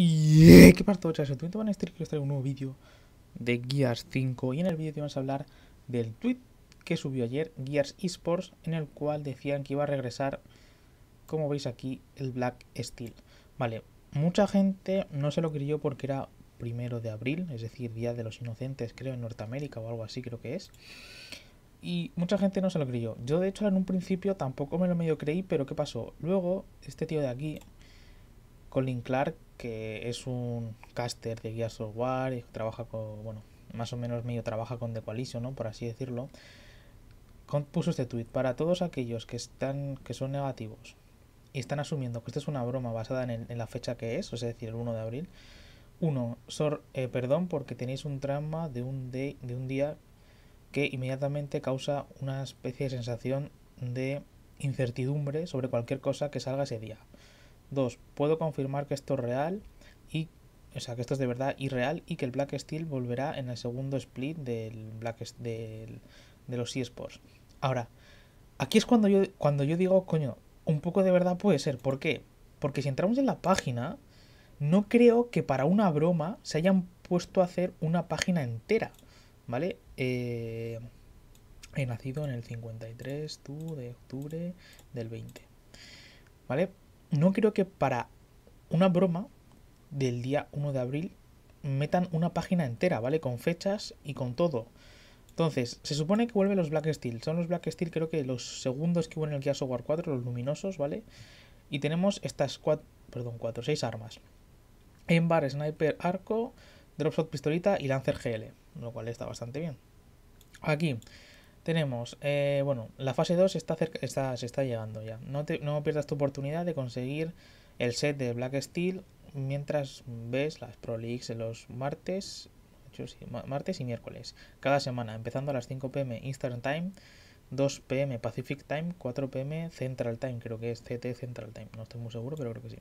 Y qué parto, En El van a que les traigo un nuevo vídeo de Gears 5. Y en el vídeo vamos a hablar del tweet que subió ayer Gears Esports, en el cual decían que iba a regresar, como veis aquí, el Black Steel. Vale, mucha gente no se lo creyó porque era primero de abril, es decir, Día de los Inocentes, creo, en Norteamérica o algo así, creo que es. Y mucha gente no se lo creyó. Yo, de hecho, en un principio tampoco me lo medio creí, pero ¿qué pasó? Luego, este tío de aquí, Colin Clark, que es un caster de guía software y trabaja con, bueno, más o menos medio trabaja con The Coalition, ¿no? Por así decirlo. puso este tweet para todos aquellos que están que son negativos y están asumiendo que esta es una broma basada en, la fecha que es, es decir, el 1 de abril. Uno, sor, eh, perdón porque tenéis un trauma de un, de un día que inmediatamente causa una especie de sensación de incertidumbre sobre cualquier cosa que salga ese día dos, Puedo confirmar que esto es real y o sea, que esto es de verdad irreal y que el Black Steel volverá en el segundo split del Black de los eSports. Ahora, aquí es cuando yo cuando yo digo, coño, un poco de verdad puede ser, ¿por qué? Porque si entramos en la página, no creo que para una broma se hayan puesto a hacer una página entera, ¿vale? Eh, he nacido en el 53 tú, de octubre del 20. ¿Vale? no creo que para una broma del día 1 de abril metan una página entera, ¿vale? Con fechas y con todo. Entonces, se supone que vuelven los Black Steel. Son los Black Steel, creo que los segundos que hubo en el Gears Software 4, los luminosos, ¿vale? Y tenemos estas cuatro, perdón, cuatro, seis armas. Embar, Sniper, Arco, Dropshot, Pistolita y Lancer GL. Lo cual está bastante bien. Aquí, tenemos, eh, bueno, la fase 2 está se está llegando ya. No, no pierdas tu oportunidad de conseguir el set de Black Steel mientras ves las Pro Leagues los martes, martes y miércoles, cada semana, empezando a las 5 pm Eastern Time, 2 pm Pacific Time, 4 pm Central Time, creo que es CT Central Time, no estoy muy seguro, pero creo que sí.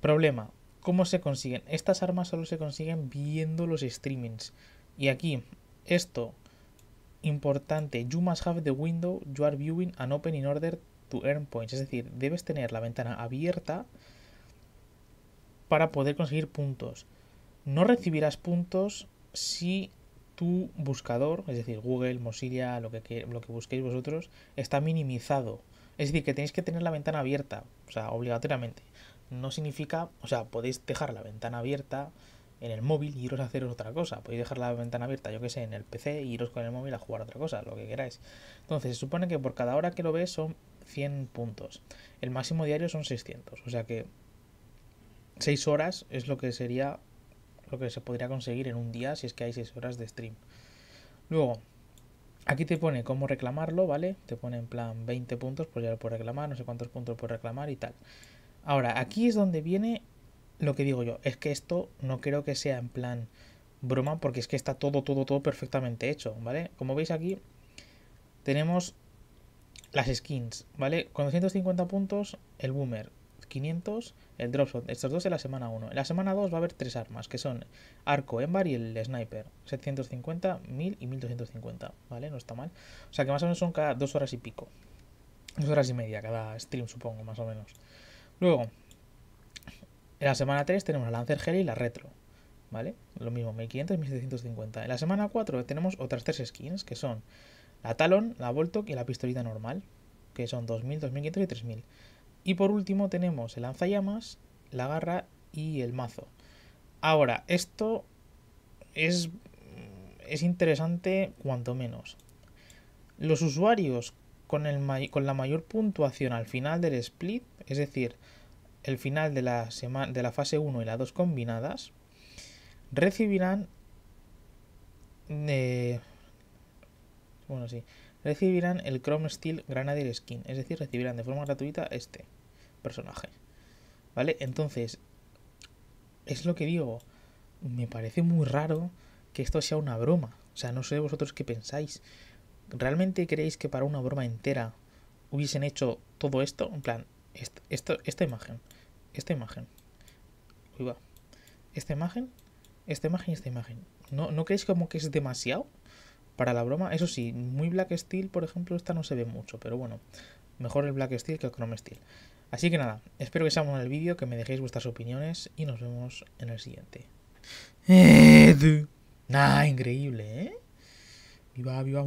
Problema, ¿cómo se consiguen? Estas armas solo se consiguen viendo los streamings. Y aquí, esto importante, you must have the window you are viewing and open in order to earn points. Es decir, debes tener la ventana abierta para poder conseguir puntos. No recibirás puntos si tu buscador, es decir, Google, Mozilla, lo que, lo que busquéis vosotros, está minimizado. Es decir, que tenéis que tener la ventana abierta, o sea, obligatoriamente. No significa, o sea, podéis dejar la ventana abierta en el móvil y iros a hacer otra cosa. Podéis dejar la ventana abierta, yo que sé, en el PC y e iros con el móvil a jugar otra cosa, lo que queráis. Entonces, se supone que por cada hora que lo ves son 100 puntos. El máximo diario son 600. O sea que 6 horas es lo que sería lo que se podría conseguir en un día si es que hay 6 horas de stream. Luego, aquí te pone cómo reclamarlo, ¿vale? Te pone en plan 20 puntos, pues ya lo puedes reclamar, no sé cuántos puntos puedes reclamar y tal. Ahora, aquí es donde viene lo que digo yo es que esto no creo que sea en plan broma porque es que está todo, todo, todo perfectamente hecho, ¿vale? Como veis aquí tenemos las skins, ¿vale? Con 250 puntos el boomer, 500 el dropshot, estos dos en la semana 1. En la semana 2 va a haber tres armas que son arco, Embar y el sniper, 750, 1000 y 1250, ¿vale? No está mal. O sea que más o menos son cada dos horas y pico, dos horas y media cada stream supongo, más o menos. Luego, en la semana 3 tenemos la Lancer Gel y la Retro, ¿vale? Lo mismo, 1500 y 1750. En la semana 4 tenemos otras 3 skins, que son la Talon, la Voltok y la pistolita normal, que son 2000, 2500 y 3000. Y por último tenemos el lanzallamas, la garra y el mazo. Ahora, esto es, es interesante cuanto menos. Los usuarios con, el, con la mayor puntuación al final del split, es decir, el final de la, semana, de la fase 1 y la 2 combinadas, recibirán... Eh, bueno, sí. Recibirán el Chrome Steel Granadier Skin. Es decir, recibirán de forma gratuita este personaje. ¿Vale? Entonces, es lo que digo. Me parece muy raro que esto sea una broma. O sea, no sé vosotros qué pensáis. ¿Realmente creéis que para una broma entera hubiesen hecho todo esto? En plan, esta, esta, imagen. Esta imagen. Esta imagen. Esta imagen y esta imagen. ¿No, ¿No creéis como que es demasiado? Para la broma, eso sí, muy Black Steel, por ejemplo, esta no se ve mucho, pero bueno, mejor el Black Steel que el Chrome Steel. Así que nada, espero que os en el vídeo, que me dejéis vuestras opiniones y nos vemos en el siguiente. Eh, Nada, increíble, ¿eh? Viva, viva